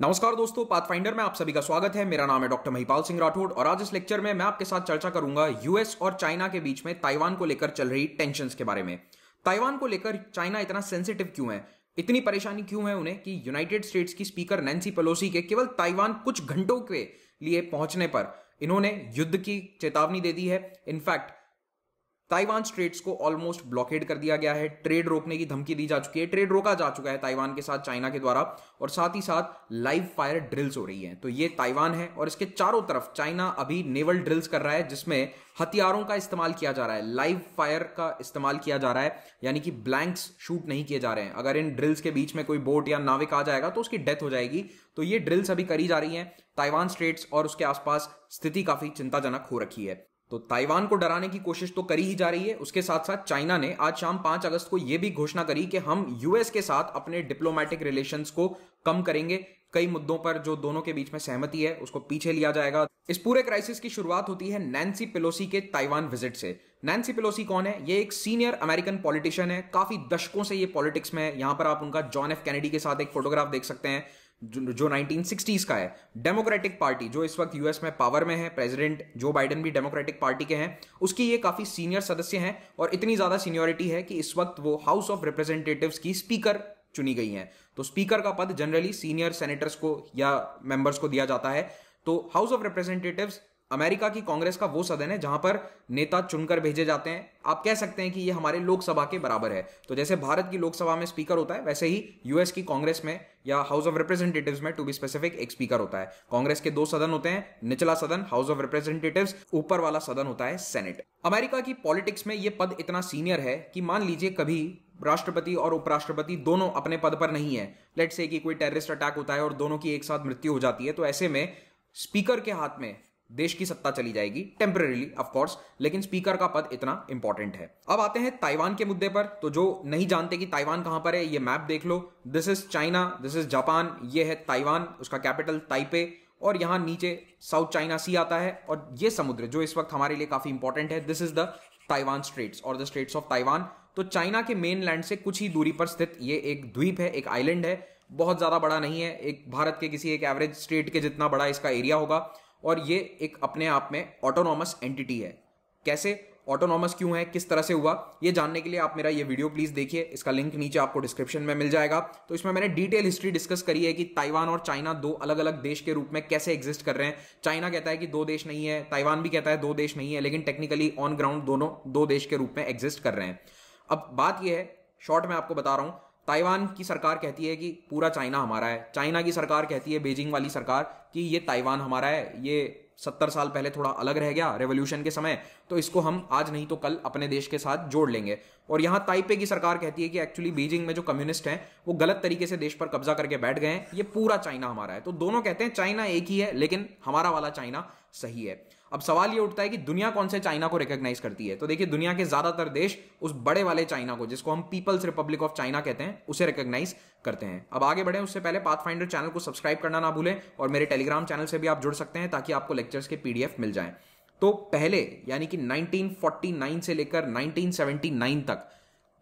नमस्कार दोस्तों पाथफाइंडर में आप सभी का स्वागत है मेरा नाम है डॉक्टर महिपाल सिंह राठौड़ और आज इस लेक्चर में मैं आपके साथ चर्चा करूंगा यूएस और चाइना के बीच में ताइवान को लेकर चल रही टेंशन के बारे में ताइवान को लेकर चाइना इतना सेंसिटिव क्यों है इतनी परेशानी क्यों है उन्हें कि यूनाइटेड स्टेट्स की स्पीकर नैन्सी पलोसी के केवल ताइवान कुछ घंटों के लिए पहुंचने पर इन्होंने युद्ध की चेतावनी दे दी है इनफैक्ट ताइवान स्ट्रेट्स को ऑलमोस्ट ब्लॉकेड कर दिया गया है ट्रेड रोकने की धमकी दी जा चुकी है ट्रेड रोका जा चुका है ताइवान के साथ चाइना के द्वारा और साथ ही साथ लाइव फायर ड्रिल्स हो रही है तो ये ताइवान है और इसके चारों तरफ चाइना अभी नेवल ड्रिल्स कर रहा है जिसमें हथियारों का इस्तेमाल किया जा रहा है लाइव फायर का इस्तेमाल किया जा रहा है यानी कि ब्लैंक्स शूट नहीं किए जा रहे हैं अगर इन ड्रिल्स के बीच में कोई बोट या नाविक आ जाएगा तो उसकी डेथ हो जाएगी तो ये ड्रिल्स अभी करी जा रही हैं ताइवान स्टेट्स और उसके आसपास स्थिति काफी चिंताजनक हो रखी है तो ताइवान को डराने की कोशिश तो करी ही जा रही है उसके साथ साथ चाइना ने आज शाम पांच अगस्त को यह भी घोषणा करी कि हम यूएस के साथ अपने डिप्लोमेटिक रिलेशन को कम करेंगे कई मुद्दों पर जो दोनों के बीच में सहमति है उसको पीछे लिया जाएगा इस पूरे क्राइसिस की शुरुआत होती है नैन्सी पेलोसी के ताइवान विजिट से नैन्सी पेलोसी कौन है ये एक सीनियर अमेरिकन पॉलिटिशियन है काफी दशकों से ये पॉलिटिक्स में है यहां पर आप उनका जॉन एफ कैनेडी के साथ एक फोटोग्राफ देख सकते हैं जो नाइनटीन सिक्सटीज का है डेमोक्रेटिक पार्टी जो इस वक्त यूएस में पावर में है प्रेसिडेंट जो बाइडन भी डेमोक्रेटिक पार्टी के हैं उसकी ये काफी सीनियर सदस्य हैं और इतनी ज्यादा सीनियोरिटी है कि इस वक्त वो हाउस ऑफ रिप्रेजेंटेटिव्स की स्पीकर चुनी गई हैं तो स्पीकर का पद जनरली सीनियर सेनेटर्स को या मेंबर्स को दिया जाता है तो हाउस ऑफ रिप्रेजेंटेटिव्स अमेरिका की कांग्रेस का वो सदन है जहां पर नेता चुनकर भेजे जाते हैं आप कह सकते हैं कि ये हमारे लोकसभा के बराबर है तो जैसे भारत की लोकसभा में स्पीकर होता है वैसे ही यूएस की कांग्रेस में या हाउस ऑफ रिप्रेजेंटेटिव्स में टू बी स्पेसिफिक एक स्पीकर होता है कांग्रेस के दो सदन होते हैं निचला सदन हाउस ऑफ रिप्रेजेंटेटिव्स ऊपर वाला सदन होता है सेनेट अमेरिका की पॉलिटिक्स में ये पद इतना सीनियर है कि मान लीजिए कभी राष्ट्रपति और उपराष्ट्रपति दोनों अपने पद पर नहीं है लेट से कि कोई टेररिस्ट अटैक होता है और दोनों की एक साथ मृत्यु हो जाती है तो ऐसे में स्पीकर के हाथ में देश की सत्ता चली जाएगी टेम्परेली ऑफकोर्स लेकिन स्पीकर का पद इतना इंपॉर्टेंट है अब आते हैं ताइवान के मुद्दे पर तो जो नहीं जानते कि ताइवान कहां पर है ये मैप देख लो this is China this is Japan ये है ताइवान उसका कैपिटल ताइपे और यहां नीचे साउथ चाइना सी आता है और ये समुद्र जो इस वक्त हमारे लिए काफी इंपॉर्टेंट है this is the Taiwan Straits और द स्ट्रेट्स ऑफ ताइवान तो चाइना के मेन लैंड से कुछ ही दूरी पर स्थित ये एक द्वीप है एक आइलैंड है बहुत ज्यादा बड़ा नहीं है एक भारत के किसी एक एवरेज स्टेट के जितना बड़ा इसका एरिया होगा और ये एक अपने आप में ऑटोनॉमस एंटिटी है कैसे ऑटोनॉमस क्यों है किस तरह से हुआ ये जानने के लिए आप मेरा ये वीडियो प्लीज देखिए इसका लिंक नीचे आपको डिस्क्रिप्शन में मिल जाएगा तो इसमें मैंने डिटेल हिस्ट्री डिस्कस करी है कि ताइवान और चाइना दो अलग अलग देश के रूप में कैसे एग्जिस्ट कर रहे हैं चाइना कहता है कि दो देश नहीं है ताइवान भी कहता है दो देश नहीं है लेकिन टेक्निकली ऑन ग्राउंड दोनों दो देश के रूप में एग्जिस्ट कर रहे हैं अब बात यह है शॉर्ट में आपको बता रहा हूं ताइवान की सरकार कहती है कि पूरा चाइना हमारा है चाइना की सरकार कहती है बेजिंग वाली सरकार कि ये ताइवान हमारा है ये सत्तर साल पहले थोड़ा अलग रह गया रेवोल्यूशन के समय तो इसको हम आज नहीं तो कल अपने देश के साथ जोड़ लेंगे और यहाँ ताइपे की सरकार कहती है कि एक्चुअली बीजिंग में जो कम्युनिस्ट हैं वो गलत तरीके से देश पर कब्जा करके बैठ गए हैं ये पूरा चाइना हमारा है तो दोनों कहते हैं चाइना एक ही है लेकिन हमारा वाला चाइना सही है अब सवाल ये उठता है कि दुनिया कौन से चाइना को रिकॉग्नाइज करती है तो देखिए दुनिया के ज्यादातर देश उस बड़े वाले चाइना को जिसको हम पीपल्स रिपब्लिक ऑफ चाइना कहते हैं उसे रिकॉग्नाइज करते हैं अब आगे बढ़े उससे पहले पाथ फाइंडर चैनल को सब्सक्राइब करना ना भूलें और मेरे टेलीग्राम चैनल से भी आप जुड़ सकते हैं ताकि आपको लेक्चर्स के पीडीएफ मिल जाए तो पहले यानी कि 1949 से लेकर 1979 तक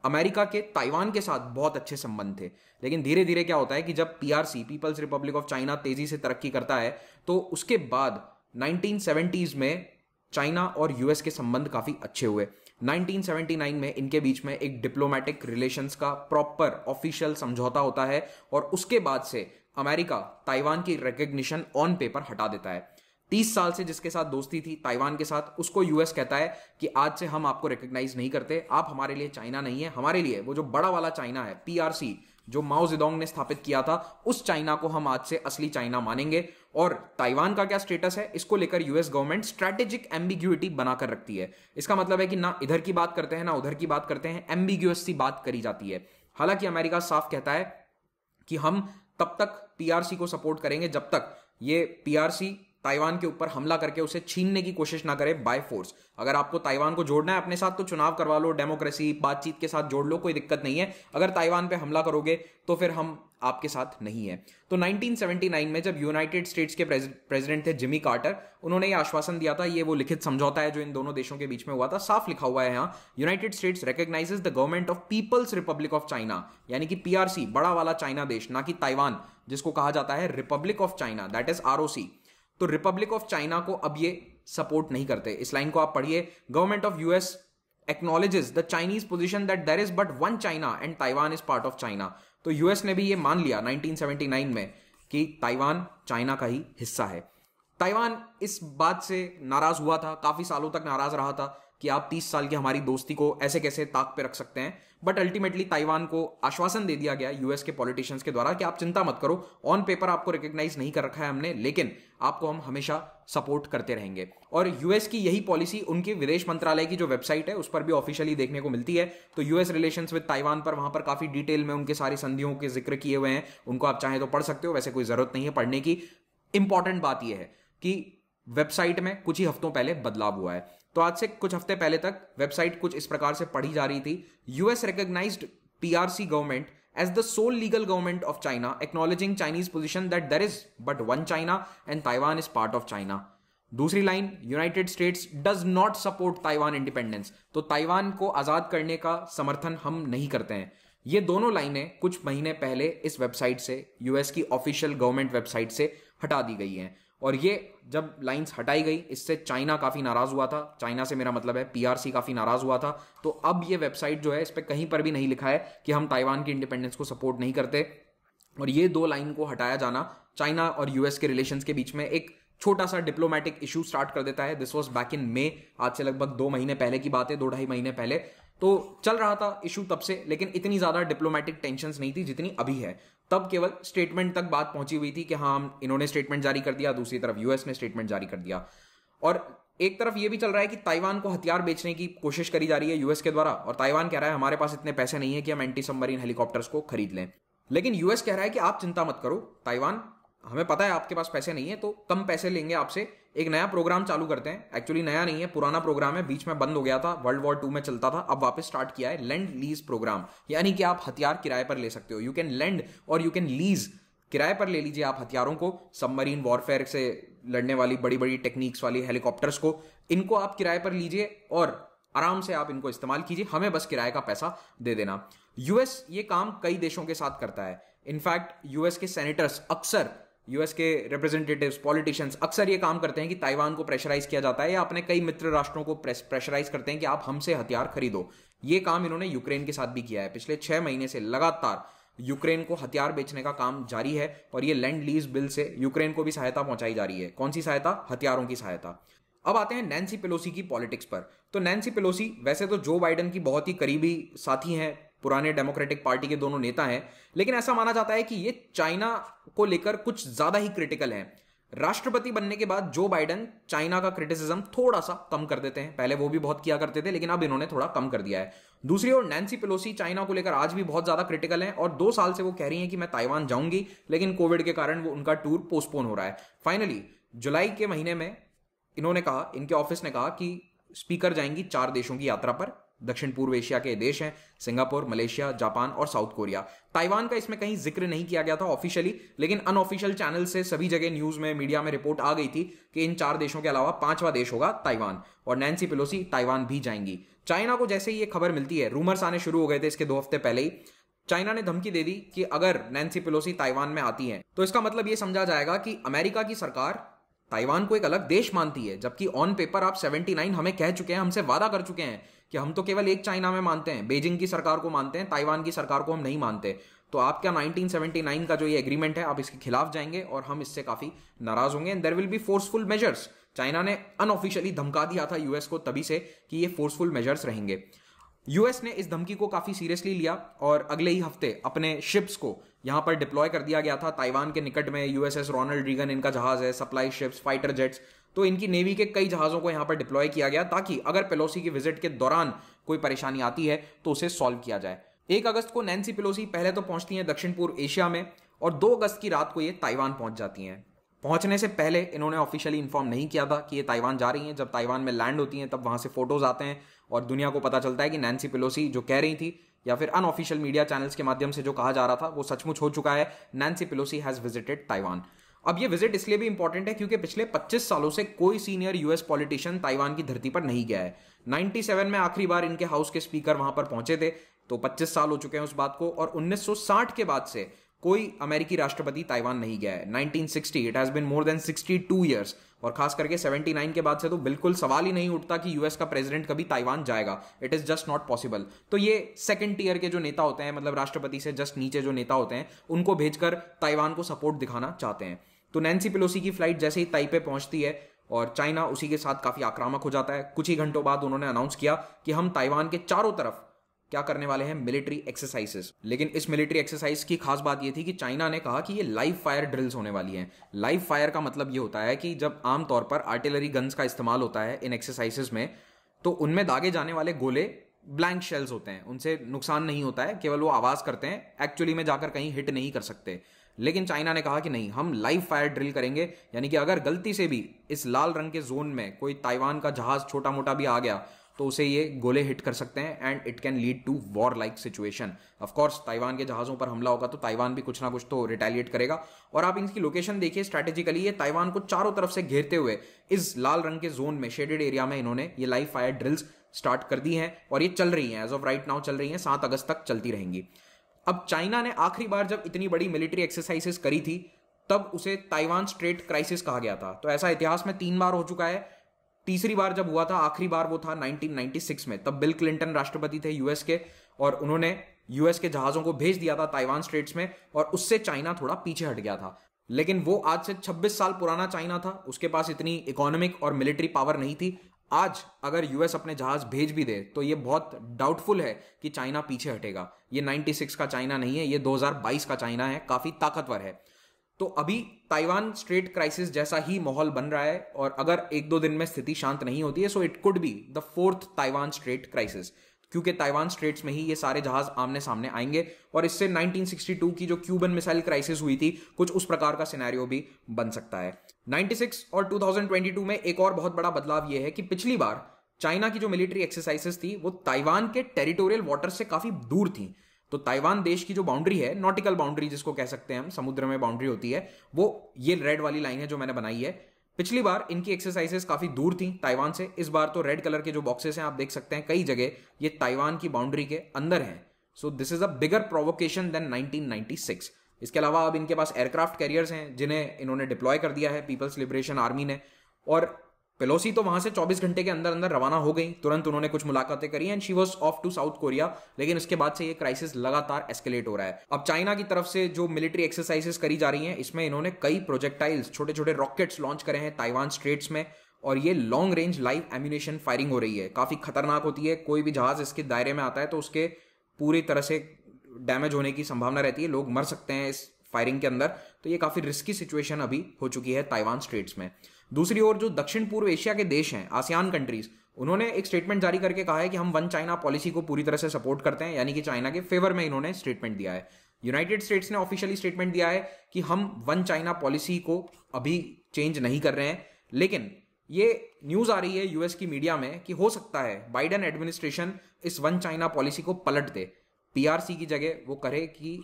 अमेरिका के ताइवान के साथ बहुत अच्छे संबंध थे लेकिन धीरे धीरे क्या होता है कि जब PRC People's Republic of China तेजी से तरक्की करता है तो उसके बाद 1970s में चाइना और यूएस के संबंध काफ़ी अच्छे हुए 1979 में इनके बीच में एक डिप्लोमेटिक रिलेशंस का प्रॉपर ऑफिशियल समझौता होता है और उसके बाद से अमेरिका ताइवान की रिकग्निशन ऑन पेपर हटा देता है तीस साल से जिसके साथ दोस्ती थी ताइवान के साथ उसको यूएस कहता है कि आज से हम आपको रिकग्नाइज नहीं करते आप हमारे लिए चाइना नहीं है हमारे लिए वो जो बड़ा वाला चाइना है पीआरसी जो माओ जिदोंग ने स्थापित किया था उस चाइना को हम आज से असली चाइना मानेंगे और ताइवान का क्या स्टेटस है इसको लेकर यूएस गवर्नमेंट स्ट्रैटेजिक एम्बिग्यूटी बनाकर रखती है इसका मतलब है कि ना इधर की बात करते हैं ना उधर की बात करते हैं एम्बिग्यूस सी बात करी जाती है हालांकि अमेरिका साफ कहता है कि हम तब तक पीआरसी को सपोर्ट करेंगे जब तक ये पीआरसी ताइवान के ऊपर हमला करके उसे छीनने की कोशिश ना करे बाय फोर्स अगर आपको ताइवान को जोड़ना है अपने साथ तो चुनाव करवा लो डेमोक्रेसी बातचीत के साथ जोड़ लो कोई दिक्कत नहीं है अगर ताइवान पे हमला करोगे तो फिर हम आपके साथ नहीं है तो 1979 में जब यूनाइटेड स्टेट्स के प्रेसिडेंट थे जिमी कार्टर उन्होंने ये आश्वासन दिया था ये वो लिखित समझौता है जो इन दोनों देशों के बीच में हुआ था साफ लिखा हुआ है यहाँ United States recognizes the government of People's Republic of China यानी कि पीआरसी बड़ा वाला चाइना देश ना कि ताइवान जिसको कहा जाता है Republic of China that is R तो रिपब्लिक ऑफ चाइना को अब ये सपोर्ट नहीं करते इस लाइन को आप पढ़िए government of US acknowledges the Chinese position that there is but one China and Taiwan is part of China तो यूएस ने भी ये मान लिया 1979 में कि ताइवान चाइना का ही हिस्सा है ताइवान इस बात से नाराज हुआ था काफी सालों तक नाराज रहा था कि आप 30 साल की हमारी दोस्ती को ऐसे कैसे ताक पे रख सकते हैं बट अल्टीमेटली ताइवान को आश्वासन दे दिया गया यूएस के पॉलिटिशियंस के द्वारा कि आप चिंता मत करो ऑन पेपर आपको रिकग्नाइज नहीं कर रखा है हमने लेकिन आपको हम हमेशा सपोर्ट करते रहेंगे और यूएस की यही पॉलिसी उनके विदेश मंत्रालय की जो वेबसाइट है उस पर भी ऑफिशियली देखने को मिलती है तो यूएस रिलेशन विद ताइवान पर वहां पर काफी डिटेल में उनके सारी संधियों के जिक्र किए हुए हैं उनको आप चाहें तो पढ़ सकते हो वैसे कोई जरूरत नहीं है पढ़ने की इंपॉर्टेंट बात यह है कि वेबसाइट में कुछ ही हफ्तों पहले बदलाव हुआ है तो आज से कुछ हफ्ते पहले तक वेबसाइट कुछ इस प्रकार से पढ़ी जा रही थी US recognized PRC government as the sole legal government of China acknowledging Chinese position that there is but one China and Taiwan is part of China दूसरी line United States does not support Taiwan independence तो Taiwan को आजाद करने का समर्थन हम नहीं करते हैं ये दोनों लाइनें कुछ महीने पहले इस वेबसाइट से यूएस की ऑफिशियल गवर्नमेंट वेबसाइट से हटा दी गई हैं और ये जब लाइंस हटाई गई इससे चाइना काफ़ी नाराज़ हुआ था चाइना से मेरा मतलब है पीआरसी काफ़ी नाराज़ हुआ था तो अब ये वेबसाइट जो है इस पर कहीं पर भी नहीं लिखा है कि हम ताइवान की इंडिपेंडेंस को सपोर्ट नहीं करते और ये दो लाइन को हटाया जाना चाइना और यूएस के रिलेशंस के बीच में एक छोटा सा डिप्लोमेटिक इशू स्टार्ट कर देता है this was back in May आज से लगभग दो महीने पहले की बात है दो ढाई महीने पहले तो चल रहा था इशू तब से लेकिन इतनी ज़्यादा डिप्लोमेटिक टेंशन नहीं थी जितनी अभी है तब केवल स्टेटमेंट तक बात पहुंची हुई थी कि हाँ इन्होंने स्टेटमेंट जारी कर दिया दूसरी तरफ यूएस ने स्टेटमेंट जारी कर दिया और एक तरफ यह भी चल रहा है कि ताइवान को हथियार बेचने की कोशिश करी जा रही है यूएस के द्वारा और ताइवान कह रहा है हमारे पास इतने पैसे नहीं है कि हम एंटी सबमरीन हेलीकॉप्टर्स को खरीद लें लेकिन यूएस कह रहा है कि आप चिंता मत करो ताइवान हमें पता है आपके पास पैसे नहीं है तो कम पैसे लेंगे आपसे एक नया प्रोग्राम चालू करते हैं एक्चुअली नया नहीं है पुराना प्रोग्राम है बीच में बंद हो गया था वर्ल्ड वॉर टू में चलता था अब वापस स्टार्ट किया है लैंड लीज प्रोग्राम यानी कि आप हथियार किराए पर ले सकते हो यू कैन लैंड और यू कैन लीज किराए पर ले लीजिए आप हथियारों को सबमरीन वॉरफेयर से लड़ने वाली बड़ी बड़ी टेक्निक्स वाली हेलीकॉप्टर्स को इनको आप किराए पर लीजिए और आराम से आप इनको इस्तेमाल कीजिए हमें बस किराए का पैसा दे देना यूएस ये काम कई देशों के साथ करता है इनफैक्ट यूएस के सेनेटर्स अक्सर यूएस के रिप्रेजेंटेटिव्स पॉलिटिशियंस अक्सर ये काम करते हैं कि ताइवान को प्रेशराइज किया जाता है या अपने कई मित्र राष्ट्रों को प्रेशराइज करते हैं कि आप हमसे हथियार खरीदो ये काम इन्होंने यूक्रेन के साथ भी किया है पिछले छह महीने से लगातार यूक्रेन को हथियार बेचने का काम जारी है और ये लैंड लीज बिल से यूक्रेन को भी सहायता पहुंचाई जा रही है कौन सी सहायता हथियारों की सहायता अब आते हैं नैन्सी पेलोसी की पॉलिटिक्स पर तो नैन्सी पेलोसी वैसे तो जो बाइडन की बहुत ही करीबी साथी हैं पुराने डेमोक्रेटिक पार्टी के दोनों नेता हैं लेकिन ऐसा माना जाता है कि ये चाइना को लेकर कुछ ज्यादा ही क्रिटिकल है राष्ट्रपति बनने के बाद जो बाइडन चाइना का क्रिटिसिज्म थोड़ा सा कम कर देते हैं पहले वो भी बहुत किया करते थे लेकिन अब इन्होंने थोड़ा कम कर दिया है दूसरी ओर नैन्सी पेलोसी चाइना को लेकर आज भी बहुत ज्यादा क्रिटिकल हैं और दो साल से वो कह रही हैं कि मैं ताइवान जाऊंगी लेकिन कोविड के कारण वो उनका टूर पोस्टपोन हो रहा है फाइनली जुलाई के महीने में इन्होंने कहा इनके ऑफिस ने कहा कि स्पीकर जाएंगी चार देशों की यात्रा पर दक्षिण पूर्व एशिया के देश हैं सिंगापुर मलेशिया जापान और साउथ कोरिया ताइवान का इसमें कहीं जिक्र नहीं किया गया था ऑफिशियली लेकिन अनऑफिशियल चैनल से सभी जगह न्यूज में मीडिया में रिपोर्ट आ गई थी कि इन चार देशों के अलावा पांचवा देश होगा ताइवान और नैन्सी पिलोसी ताइवान भी जाएंगी चाइना को जैसे ही ये खबर मिलती है रूमर्स आने शुरू हो गए थे इसके दो हफ्ते पहले ही चाइना ने धमकी दे दी कि अगर नैन्सी पिलोसी ताइवान में आती है तो इसका मतलब ये समझा जाएगा कि अमेरिका की सरकार ताइवान को एक अलग देश मानती है जबकि ऑन पेपर आप 79 हमें कह चुके हैं हमसे वादा कर चुके हैं कि हम तो केवल एक चाइना में मानते हैं बेजिंग की सरकार को मानते हैं ताइवान की सरकार को हम नहीं मानते तो आप क्या 1979 का जो ये एग्रीमेंट है आप इसके खिलाफ जाएंगे और हम इससे काफी नाराज होंगे and there will be forceful measures China ने अनऑफिशियली धमका दिया था यूएस को तभी से कि ये फोर्सफुल मेजर्स रहेंगे यूएस ने इस धमकी को काफी सीरियसली लिया और अगले ही हफ्ते अपने शिप्स को यहाँ पर डिप्लॉय कर दिया गया था ताइवान के निकट में यूएसएस रोनल्ड रीगन इनका जहाज है सप्लाई शिप्स फाइटर जेट्स तो इनकी नेवी के कई जहाज़ों को यहाँ पर डिप्लॉय किया गया ताकि अगर पेलोसी की विजिट के दौरान कोई परेशानी आती है तो उसे सॉल्व किया जाए एक अगस्त को नैन्सी पेलोसी पहले तो पहुंचती हैं दक्षिण पूर्व एशिया में और दो अगस्त की रात को ये ताइवान पहुंच जाती हैं पहुंचने से पहले इन्होंने ऑफिशियली इन्फॉर्म नहीं किया था कि ये ताइवान जा रही हैं जब ताइवान में लैंड होती हैं तब वहां से फोटोज आते हैं और दुनिया को पता चलता है कि नैन्सी पेलोसी जो कह रही थी या फिर अनऑफिशियल मीडिया चैनल्स के माध्यम से जो कहा जा रहा था वो सचमुच हो चुका है Nancy Pelosi has visited Taiwan अब ये विजिट इसलिए भी इंपॉर्टेंट है क्योंकि पिछले 25 सालों से कोई सीनियर यूएस पॉलिटिशियन ताइवान की धरती पर नहीं गया है 97 में आखिरी बार इनके हाउस के स्पीकर वहां पर पहुंचे थे तो 25 साल हो चुके हैं उस बात को और 1960 के बाद से कोई अमेरिकी राष्ट्रपति ताइवान नहीं गया है 1960 it has been more than 62 years और खास करके 79 के बाद से तो बिल्कुल सवाल ही नहीं उठता कि यूएस का प्रेसिडेंट कभी ताइवान जाएगा it is just not possible तो ये सेकेंड टीयर के जो नेता होते हैं मतलब राष्ट्रपति से जस्ट नीचे जो नेता होते हैं उनको भेजकर ताइवान को सपोर्ट दिखाना चाहते हैं तो नैन्सी पिलोसी की फ्लाइट जैसे ही ताइपे पहुंचती है और चाइना उसी के साथ काफ़ी आक्रामक हो जाता है कुछ ही घंटों बाद उन्होंने अनाउंस किया कि हम ताइवान के चारों तरफ क्या करने वाले हैं मिलिट्री एक्सरसाइजेस लेकिन इस मिलिट्री एक्सरसाइज की खास बात यह थी कि चाइना ने कहा कि ये लाइव फायर ड्रिल्स होने वाली हैं लाइव फायर का मतलब ये होता है कि जब आमतौर पर आर्टिलरी गन्स का इस्तेमाल होता है इन एक्सरसाइजेस में तो उनमें दागे जाने वाले गोले ब्लैंक शेल्स होते हैं उनसे नुकसान नहीं होता है केवल वो आवाज करते हैं एक्चुअली में जाकर कहीं हिट नहीं कर सकते लेकिन चाइना ने कहा कि नहीं हम लाइव फायर ड्रिल करेंगे यानी कि अगर गलती से भी इस लाल रंग के जोन में कोई ताइवान का जहाज छोटा मोटा भी आ गया तो उसे ये गोले हिट कर सकते हैं and it can lead to war like situation of course Taiwan के जहाजों पर हमला होगा तो ताइवान भी कुछ ना कुछ तो रिटेलिएट करेगा और आप इनकी लोकेशन देखिए स्ट्रेटेजिकली ये ताइवान को चारों तरफ से घेरते हुए इस लाल रंग के जोन में शेडेड एरिया में इन्होंने ये लाइव फायर ड्रिल्स स्टार्ट कर दी हैं और ये चल रही हैं एज ऑफ राइट नाउ चल रही हैं सात अगस्त तक चलती रहेंगी अब चाइना ने आखिरी बार जब इतनी बड़ी मिलिट्री एक्सरसाइजेस करी थी तब उसे ताइवान स्ट्रेट क्राइसिस कहा गया था तो ऐसा इतिहास में तीन बार हो चुका है तीसरी बार जब हुआ था आखिरी बार वो था 1996 में तब बिल क्लिंटन राष्ट्रपति थे यूएस के और उन्होंने यूएस के जहाजों को भेज दिया था ताइवान स्ट्रेट्स में और उससे चाइना थोड़ा पीछे हट गया था लेकिन वो आज से 26 साल पुराना चाइना था उसके पास इतनी इकोनॉमिक और मिलिट्री पावर नहीं थी आज अगर यूएस अपने जहाज भेज भी दे तो ये बहुत डाउटफुल है कि चाइना पीछे हटेगा ये 96 का चाइना नहीं है ये 2022 का चाइना है काफी ताकतवर है तो अभी ताइवान स्ट्रेट क्राइसिस जैसा ही माहौल बन रहा है और अगर एक दो दिन में स्थिति शांत नहीं होती है so it could be the fourth Taiwan strait crisis क्योंकि ताइवान स्ट्रेट्स में ही ये सारे जहाज आमने सामने आएंगे और इससे 1962 की जो क्यूबन मिसाइल क्राइसिस हुई थी कुछ उस प्रकार का सिनेरियो भी बन सकता है 96 और 2022 में एक और बहुत बड़ा बदलाव यह है कि पिछली बार चाइना की जो मिलिट्री एक्सरसाइजेस थी वो ताइवान के टेरिटोरियल वाटर से काफी दूर थी तो ताइवान देश की जो बाउंड्री है नॉटिकल बाउंड्री जिसको कह सकते हैं हम समुद्र में बाउंड्री होती है वो ये रेड वाली लाइन है जो मैंने बनाई है पिछली बार इनकी एक्सरसाइजेस काफी दूर थी ताइवान से इस बार तो रेड कलर के जो बॉक्सेस हैं आप देख सकते हैं कई जगह ये ताइवान की बाउंड्री के अंदर हैं so this is a bigger provocation than 1996 इसके अलावा अब इनके पास एयरक्राफ्ट कैरियर्स हैं जिन्हें इन्होंने डिप्लॉय कर दिया है पीपल्स लिबरेशन आर्मी ने और पेलोसी तो वहां से 24 घंटे के अंदर अंदर रवाना हो गई तुरंत उन्होंने कुछ मुलाकातें करी and she was off to South Korea लेकिन उसके बाद से ये क्राइसिस लगातार एस्केलेट हो रहा है अब चाइना की तरफ से जो मिलिट्री एक्सरसाइजेस करी जा रही हैं इसमें इन्होंने कई प्रोजेक्टाइल्स छोटे छोटे रॉकेट्स लॉन्च करे हैं ताइवान स्ट्रेट्स में और ये long range live ammunition firing हो रही है काफी खतरनाक होती है कोई भी जहाज इसके दायरे में आता है तो उसके पूरी तरह से डैमेज होने की संभावना रहती है लोग मर सकते हैं इस फायरिंग के अंदर तो ये काफी रिस्की सिचुएशन अभी हो चुकी है ताइवान स्ट्रेट्स में दूसरी ओर जो दक्षिण पूर्व एशिया के देश हैं आसियान कंट्रीज उन्होंने एक स्टेटमेंट जारी करके कहा है कि हम वन चाइना पॉलिसी को पूरी तरह से सपोर्ट करते हैं यानी कि चाइना के फेवर में इन्होंने स्टेटमेंट दिया है यूनाइटेड स्टेट्स ने ऑफिशियली स्टेटमेंट दिया है कि हम वन चाइना पॉलिसी को अभी चेंज नहीं कर रहे हैं लेकिन ये न्यूज आ रही है यूएस की मीडिया में कि हो सकता है बाइडन एडमिनिस्ट्रेशन इस वन चाइना पॉलिसी को पलट दे पीआरसी की जगह वो करे कि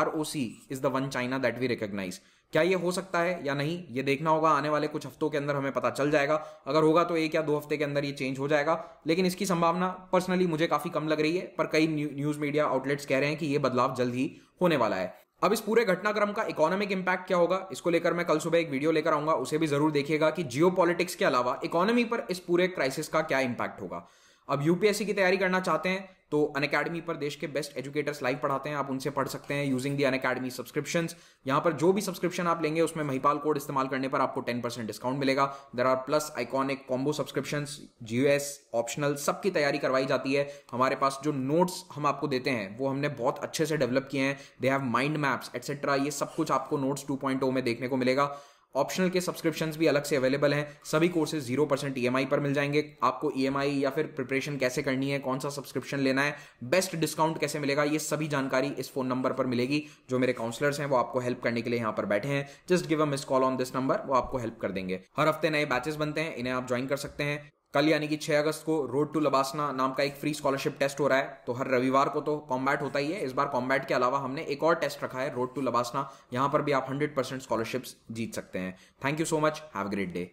R O C is the one China that we recognize क्या ये हो सकता है या नहीं ये देखना होगा आने वाले कुछ हफ्तों के अंदर हमें पता चल जाएगा अगर होगा तो एक या दो हफ्ते के अंदर ये चेंज हो जाएगा लेकिन इसकी संभावना पर्सनली मुझे काफी कम लग रही है पर कई न्यूज मीडिया आउटलेट्स कह रहे हैं कि ये बदलाव जल्द ही होने वाला है अब इस पूरे घटनाक्रम का इकोनॉमिक इंपैक्ट क्या होगा इसको लेकर मैं कल सुबह एक वीडियो लेकर आऊंगा उसे भी जरूर देखिएगा कि जियो के अलावा इकोनॉमी पर इस पूरे क्राइसिस का क्या इंपैक्ट होगा अब यूपीएससी की तैयारी करना चाहते हैं तो अन अकेडमी पर देश के बेस्ट एजुकेटर्स लाइव पढ़ाते हैं आप उनसे पढ़ सकते हैं using the Unacademy subscription यहाँ पर जो भी सब्सक्रिप्शन आप लेंगे उसमें महिपाल कोड इस्तेमाल करने पर आपको टेन परसेंट डिस्काउंट मिलेगा there are plus iconic combo subscription GS optional सबकी तैयारी करवाई जाती है हमारे पास जो नोट्स हम आपको देते हैं वो हमने बहुत अच्छे से डेवलप किए हैं they have mind maps etcetera ये सब कुछ आपको नोट्स टू oh में देखने को मिलेगा ऑप्शनल के सब्सक्रिप्शन भी अलग से अवेलेबल हैं सभी कोर्सेज जीरो परसेंट ई पर मिल जाएंगे आपको ई e या फिर प्रिपरेशन कैसे करनी है कौन सा सब्सक्रिप्शन लेना है बेस्ट डिस्काउंट कैसे मिलेगा ये सभी जानकारी इस फोन नंबर पर मिलेगी जो मेरे काउंसलर्स हैं वो आपको हेल्प करने के लिए यहाँ पर बैठे हैं just give a miss call on this number वो आपको हेल्प कर देंगे हर हफ्ते नए बैचेस बनते हैं इन्हें आप ज्वाइन कर सकते हैं कल यानी कि 6 अगस्त को रोड टू लबासना नाम का एक फ्री स्कॉलरशिप टेस्ट हो रहा है तो हर रविवार को तो कॉम्बैट होता ही है इस बार कॉम्बैट के अलावा हमने एक और टेस्ट रखा है रोड टू लबासना यहां पर भी आप 100 परसेंट स्कॉलरशिप्स जीत सकते हैं thank you so much have great day